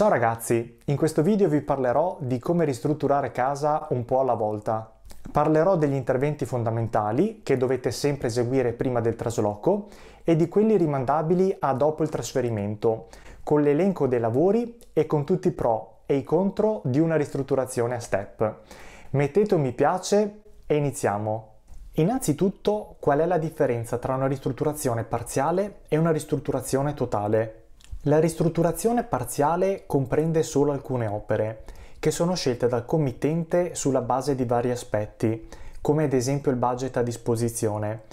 Ciao ragazzi, in questo video vi parlerò di come ristrutturare casa un po' alla volta. Parlerò degli interventi fondamentali che dovete sempre eseguire prima del trasloco e di quelli rimandabili a dopo il trasferimento, con l'elenco dei lavori e con tutti i pro e i contro di una ristrutturazione a step. Mettete un mi piace e iniziamo. Innanzitutto, qual è la differenza tra una ristrutturazione parziale e una ristrutturazione totale? La ristrutturazione parziale comprende solo alcune opere, che sono scelte dal committente sulla base di vari aspetti, come ad esempio il budget a disposizione.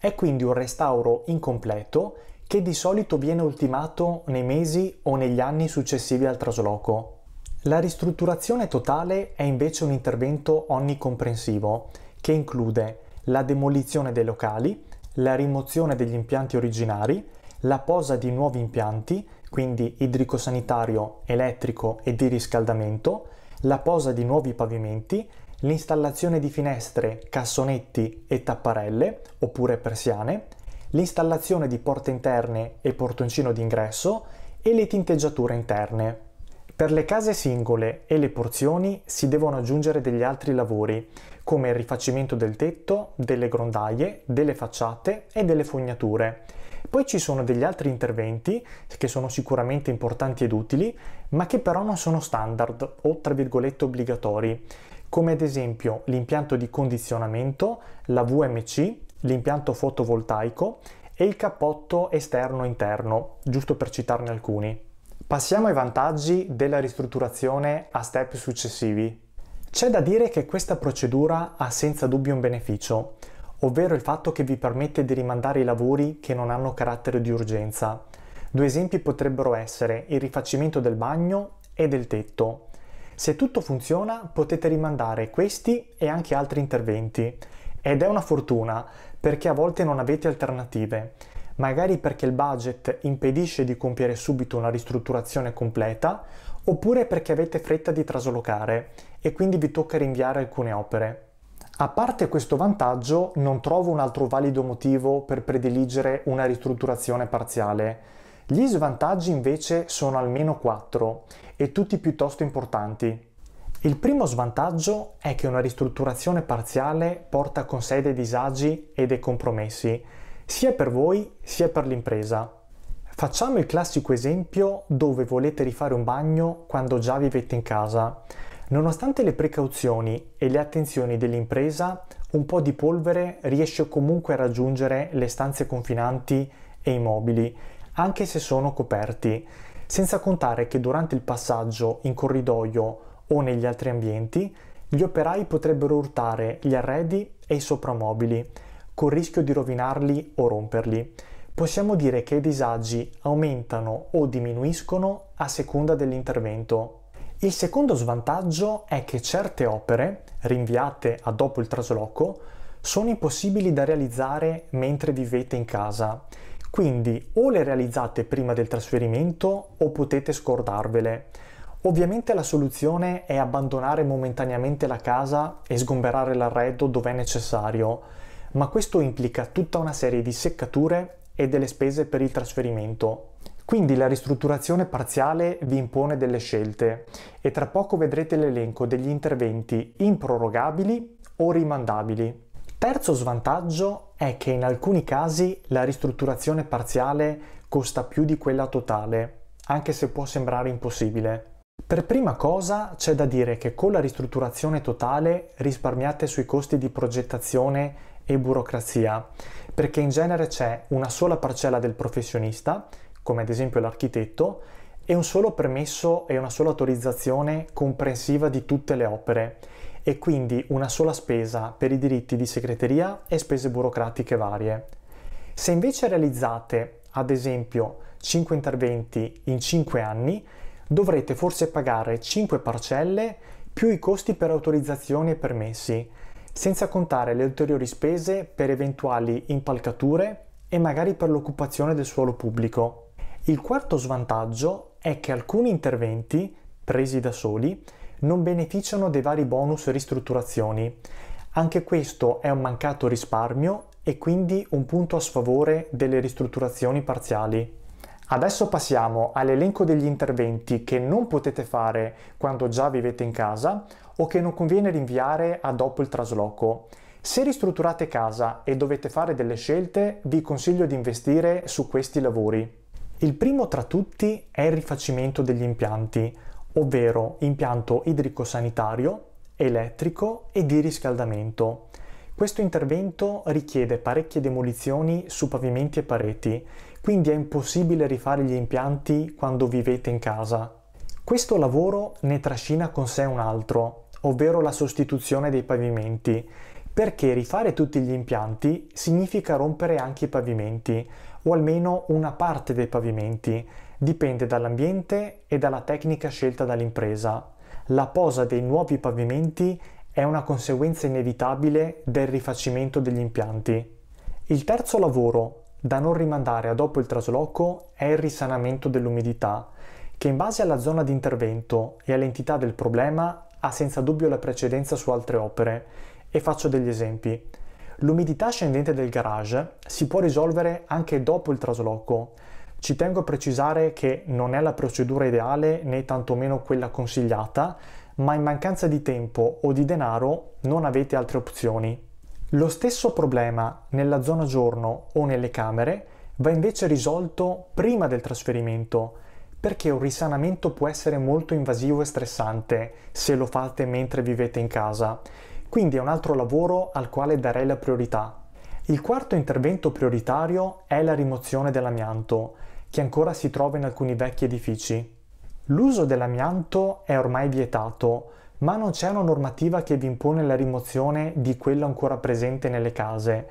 È quindi un restauro incompleto che di solito viene ultimato nei mesi o negli anni successivi al trasloco. La ristrutturazione totale è invece un intervento onnicomprensivo che include la demolizione dei locali, la rimozione degli impianti originari, la posa di nuovi impianti, quindi idrico-sanitario, elettrico e di riscaldamento, la posa di nuovi pavimenti, l'installazione di finestre, cassonetti e tapparelle, oppure persiane, l'installazione di porte interne e portoncino d'ingresso e le tinteggiature interne. Per le case singole e le porzioni si devono aggiungere degli altri lavori, come il rifacimento del tetto, delle grondaie, delle facciate e delle fognature. Poi ci sono degli altri interventi che sono sicuramente importanti ed utili, ma che però non sono standard o tra virgolette obbligatori, come ad esempio l'impianto di condizionamento, la VMC, l'impianto fotovoltaico e il cappotto esterno-interno, giusto per citarne alcuni. Passiamo ai vantaggi della ristrutturazione a step successivi. C'è da dire che questa procedura ha senza dubbio un beneficio ovvero il fatto che vi permette di rimandare i lavori che non hanno carattere di urgenza. Due esempi potrebbero essere il rifacimento del bagno e del tetto. Se tutto funziona potete rimandare questi e anche altri interventi ed è una fortuna perché a volte non avete alternative, magari perché il budget impedisce di compiere subito una ristrutturazione completa oppure perché avete fretta di traslocare e quindi vi tocca rinviare alcune opere. A parte questo vantaggio, non trovo un altro valido motivo per prediligere una ristrutturazione parziale. Gli svantaggi invece sono almeno quattro e tutti piuttosto importanti. Il primo svantaggio è che una ristrutturazione parziale porta con sé dei disagi e dei compromessi, sia per voi sia per l'impresa. Facciamo il classico esempio dove volete rifare un bagno quando già vivete in casa. Nonostante le precauzioni e le attenzioni dell'impresa, un po' di polvere riesce comunque a raggiungere le stanze confinanti e i mobili, anche se sono coperti, senza contare che durante il passaggio in corridoio o negli altri ambienti, gli operai potrebbero urtare gli arredi e i soprammobili, col rischio di rovinarli o romperli. Possiamo dire che i disagi aumentano o diminuiscono a seconda dell'intervento il secondo svantaggio è che certe opere, rinviate a dopo il trasloco, sono impossibili da realizzare mentre vivete in casa. Quindi o le realizzate prima del trasferimento o potete scordarvele. Ovviamente la soluzione è abbandonare momentaneamente la casa e sgomberare l'arredo dove è necessario, ma questo implica tutta una serie di seccature e delle spese per il trasferimento. Quindi la ristrutturazione parziale vi impone delle scelte e tra poco vedrete l'elenco degli interventi improrogabili o rimandabili. Terzo svantaggio è che in alcuni casi la ristrutturazione parziale costa più di quella totale, anche se può sembrare impossibile. Per prima cosa c'è da dire che con la ristrutturazione totale risparmiate sui costi di progettazione e burocrazia, perché in genere c'è una sola parcella del professionista come ad esempio l'architetto, e un solo permesso e una sola autorizzazione comprensiva di tutte le opere e quindi una sola spesa per i diritti di segreteria e spese burocratiche varie. Se invece realizzate, ad esempio, 5 interventi in 5 anni, dovrete forse pagare 5 parcelle più i costi per autorizzazioni e permessi, senza contare le ulteriori spese per eventuali impalcature e magari per l'occupazione del suolo pubblico. Il quarto svantaggio è che alcuni interventi, presi da soli, non beneficiano dei vari bonus e ristrutturazioni. Anche questo è un mancato risparmio e quindi un punto a sfavore delle ristrutturazioni parziali. Adesso passiamo all'elenco degli interventi che non potete fare quando già vivete in casa o che non conviene rinviare a dopo il trasloco. Se ristrutturate casa e dovete fare delle scelte, vi consiglio di investire su questi lavori. Il primo tra tutti è il rifacimento degli impianti, ovvero impianto idrico-sanitario, elettrico e di riscaldamento. Questo intervento richiede parecchie demolizioni su pavimenti e pareti, quindi è impossibile rifare gli impianti quando vivete in casa. Questo lavoro ne trascina con sé un altro, ovvero la sostituzione dei pavimenti, perché rifare tutti gli impianti significa rompere anche i pavimenti, o almeno una parte dei pavimenti, dipende dall'ambiente e dalla tecnica scelta dall'impresa. La posa dei nuovi pavimenti è una conseguenza inevitabile del rifacimento degli impianti. Il terzo lavoro da non rimandare a dopo il trasloco è il risanamento dell'umidità, che in base alla zona di intervento e all'entità del problema ha senza dubbio la precedenza su altre opere, e faccio degli esempi. L'umidità ascendente del garage si può risolvere anche dopo il trasloco. Ci tengo a precisare che non è la procedura ideale né tantomeno quella consigliata, ma in mancanza di tempo o di denaro non avete altre opzioni. Lo stesso problema nella zona giorno o nelle camere va invece risolto prima del trasferimento, perché un risanamento può essere molto invasivo e stressante se lo fate mentre vivete in casa quindi è un altro lavoro al quale darei la priorità. Il quarto intervento prioritario è la rimozione dell'amianto, che ancora si trova in alcuni vecchi edifici. L'uso dell'amianto è ormai vietato, ma non c'è una normativa che vi impone la rimozione di quello ancora presente nelle case,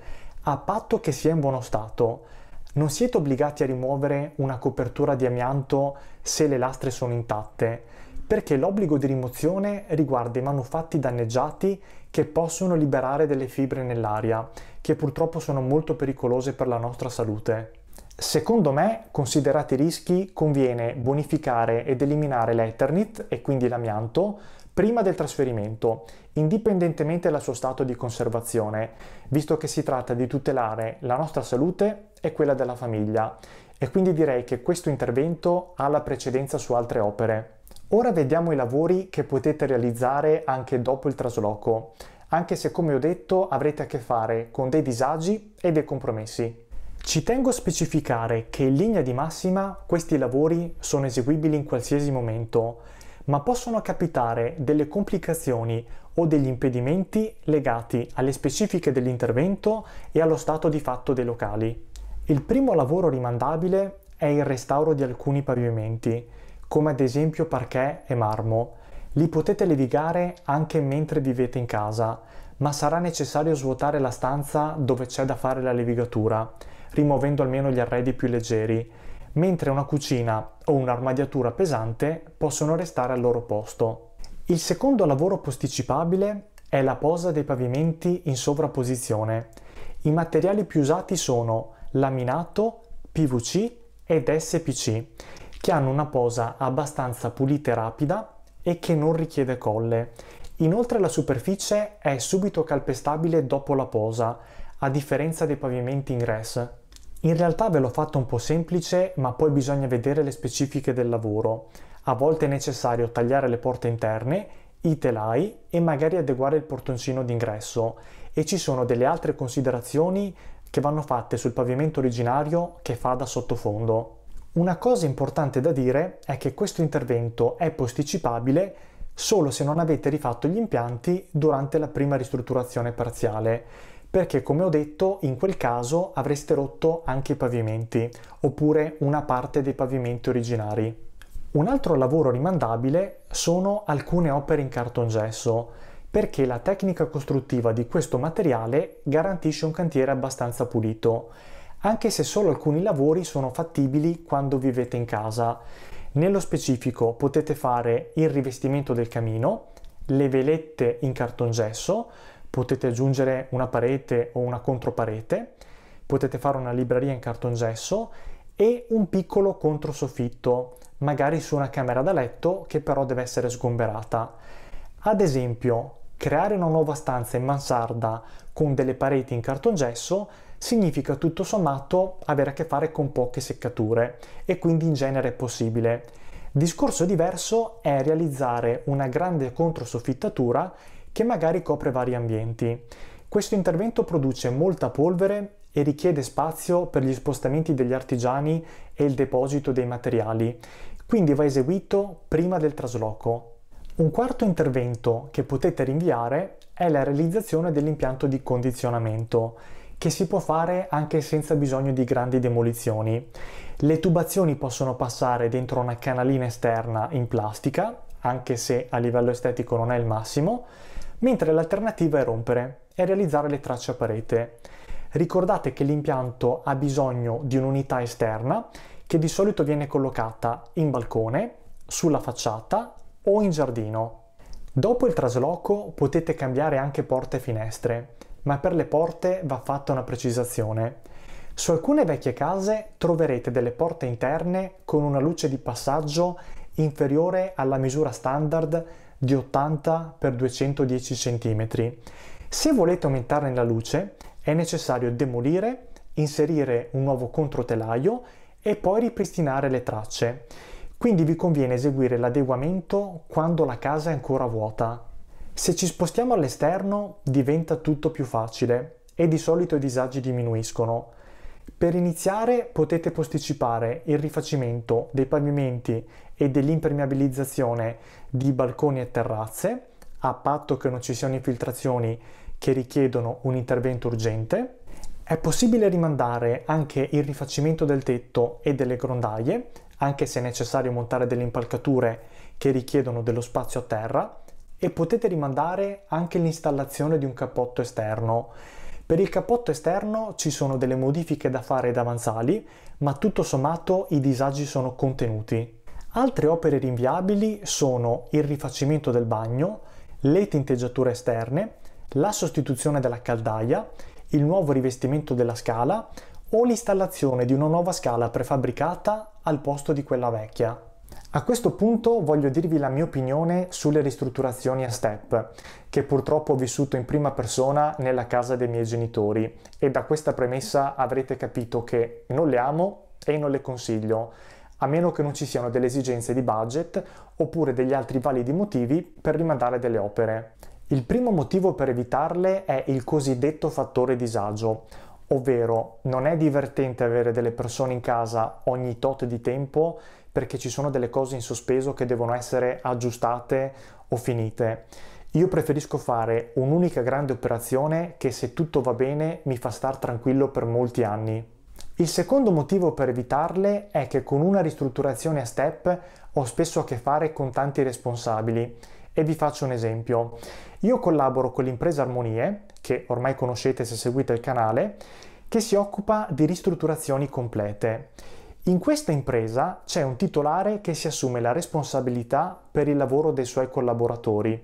a patto che sia in buono stato. Non siete obbligati a rimuovere una copertura di amianto se le lastre sono intatte, perché l'obbligo di rimozione riguarda i manufatti danneggiati che possono liberare delle fibre nell'aria, che purtroppo sono molto pericolose per la nostra salute. Secondo me, considerati i rischi, conviene bonificare ed eliminare l'Eternit e quindi l'amianto prima del trasferimento, indipendentemente dal suo stato di conservazione, visto che si tratta di tutelare la nostra salute e quella della famiglia. E quindi direi che questo intervento ha la precedenza su altre opere. Ora vediamo i lavori che potete realizzare anche dopo il trasloco, anche se come ho detto avrete a che fare con dei disagi e dei compromessi. Ci tengo a specificare che in linea di massima questi lavori sono eseguibili in qualsiasi momento, ma possono capitare delle complicazioni o degli impedimenti legati alle specifiche dell'intervento e allo stato di fatto dei locali. Il primo lavoro rimandabile è il restauro di alcuni pavimenti, come ad esempio parquet e marmo. Li potete levigare anche mentre vivete in casa, ma sarà necessario svuotare la stanza dove c'è da fare la levigatura, rimuovendo almeno gli arredi più leggeri, mentre una cucina o un'armadiatura pesante possono restare al loro posto. Il secondo lavoro posticipabile è la posa dei pavimenti in sovrapposizione. I materiali più usati sono laminato, PVC ed SPC che hanno una posa abbastanza pulita e rapida e che non richiede colle. Inoltre la superficie è subito calpestabile dopo la posa, a differenza dei pavimenti in grass. In realtà ve l'ho fatto un po' semplice, ma poi bisogna vedere le specifiche del lavoro. A volte è necessario tagliare le porte interne, i telai e magari adeguare il portoncino d'ingresso. E ci sono delle altre considerazioni che vanno fatte sul pavimento originario che fa da sottofondo. Una cosa importante da dire è che questo intervento è posticipabile solo se non avete rifatto gli impianti durante la prima ristrutturazione parziale, perché come ho detto in quel caso avreste rotto anche i pavimenti oppure una parte dei pavimenti originari. Un altro lavoro rimandabile sono alcune opere in cartongesso, perché la tecnica costruttiva di questo materiale garantisce un cantiere abbastanza pulito anche se solo alcuni lavori sono fattibili quando vivete in casa. Nello specifico potete fare il rivestimento del camino, le velette in cartongesso, potete aggiungere una parete o una controparete, potete fare una libreria in cartongesso e un piccolo controsoffitto, magari su una camera da letto che però deve essere sgomberata. Ad esempio, creare una nuova stanza in mansarda con delle pareti in cartongesso significa tutto sommato avere a che fare con poche seccature e quindi in genere è possibile. Discorso diverso è realizzare una grande controsoffittatura che magari copre vari ambienti. Questo intervento produce molta polvere e richiede spazio per gli spostamenti degli artigiani e il deposito dei materiali, quindi va eseguito prima del trasloco. Un quarto intervento che potete rinviare è la realizzazione dell'impianto di condizionamento che si può fare anche senza bisogno di grandi demolizioni. Le tubazioni possono passare dentro una canalina esterna in plastica, anche se a livello estetico non è il massimo, mentre l'alternativa è rompere e realizzare le tracce a parete. Ricordate che l'impianto ha bisogno di un'unità esterna che di solito viene collocata in balcone, sulla facciata o in giardino. Dopo il trasloco potete cambiare anche porte e finestre ma per le porte va fatta una precisazione. Su alcune vecchie case troverete delle porte interne con una luce di passaggio inferiore alla misura standard di 80 x 210 cm. Se volete aumentarne la luce è necessario demolire, inserire un nuovo controtelaio e poi ripristinare le tracce. Quindi vi conviene eseguire l'adeguamento quando la casa è ancora vuota. Se ci spostiamo all'esterno diventa tutto più facile e di solito i disagi diminuiscono. Per iniziare potete posticipare il rifacimento dei pavimenti e dell'impermeabilizzazione di balconi e terrazze, a patto che non ci siano infiltrazioni che richiedono un intervento urgente. È possibile rimandare anche il rifacimento del tetto e delle grondaie, anche se è necessario montare delle impalcature che richiedono dello spazio a terra e potete rimandare anche l'installazione di un cappotto esterno. Per il cappotto esterno ci sono delle modifiche da fare ed avanzali, ma tutto sommato i disagi sono contenuti. Altre opere rinviabili sono il rifacimento del bagno, le tinteggiature esterne, la sostituzione della caldaia, il nuovo rivestimento della scala o l'installazione di una nuova scala prefabbricata al posto di quella vecchia. A questo punto voglio dirvi la mia opinione sulle ristrutturazioni a step, che purtroppo ho vissuto in prima persona nella casa dei miei genitori e da questa premessa avrete capito che non le amo e non le consiglio, a meno che non ci siano delle esigenze di budget oppure degli altri validi motivi per rimandare delle opere. Il primo motivo per evitarle è il cosiddetto fattore disagio, ovvero non è divertente avere delle persone in casa ogni tot di tempo perché ci sono delle cose in sospeso che devono essere aggiustate o finite. Io preferisco fare un'unica grande operazione che se tutto va bene mi fa star tranquillo per molti anni. Il secondo motivo per evitarle è che con una ristrutturazione a step ho spesso a che fare con tanti responsabili e vi faccio un esempio. Io collaboro con l'impresa Armonie, che ormai conoscete se seguite il canale, che si occupa di ristrutturazioni complete. In questa impresa c'è un titolare che si assume la responsabilità per il lavoro dei suoi collaboratori.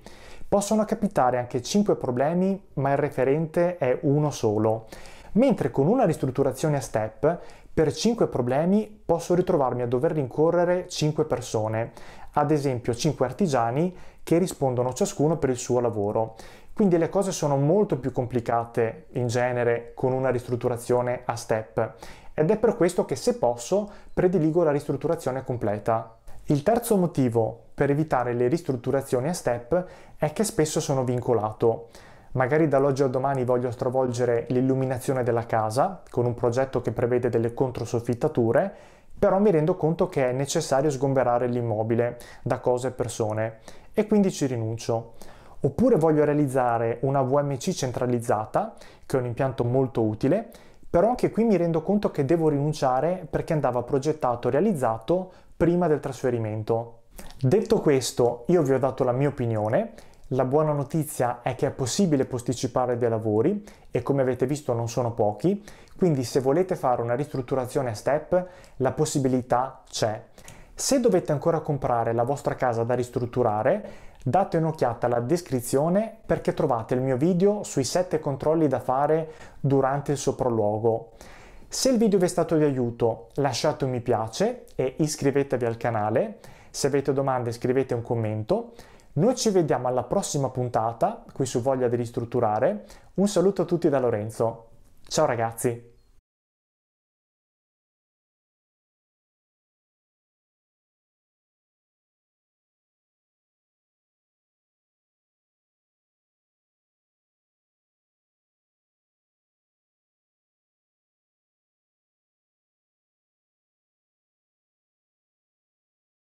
Possono capitare anche 5 problemi, ma il referente è uno solo. Mentre con una ristrutturazione a step, per 5 problemi posso ritrovarmi a dover rincorrere 5 persone, ad esempio 5 artigiani che rispondono ciascuno per il suo lavoro. Quindi le cose sono molto più complicate in genere con una ristrutturazione a step ed è per questo che se posso prediligo la ristrutturazione completa. Il terzo motivo per evitare le ristrutturazioni a step è che spesso sono vincolato. Magari dall'oggi al domani voglio stravolgere l'illuminazione della casa con un progetto che prevede delle controsoffittature, però mi rendo conto che è necessario sgomberare l'immobile da cose e persone e quindi ci rinuncio. Oppure voglio realizzare una VMC centralizzata, che è un impianto molto utile, però anche qui mi rendo conto che devo rinunciare perché andava progettato, realizzato prima del trasferimento. Detto questo, io vi ho dato la mia opinione. La buona notizia è che è possibile posticipare dei lavori e come avete visto non sono pochi, quindi se volete fare una ristrutturazione a step la possibilità c'è. Se dovete ancora comprare la vostra casa da ristrutturare, Date un'occhiata alla descrizione perché trovate il mio video sui 7 controlli da fare durante il sopralluogo. Se il video vi è stato di aiuto lasciate un mi piace e iscrivetevi al canale, se avete domande scrivete un commento. Noi ci vediamo alla prossima puntata qui su Voglia di ristrutturare. Un saluto a tutti da Lorenzo. Ciao ragazzi!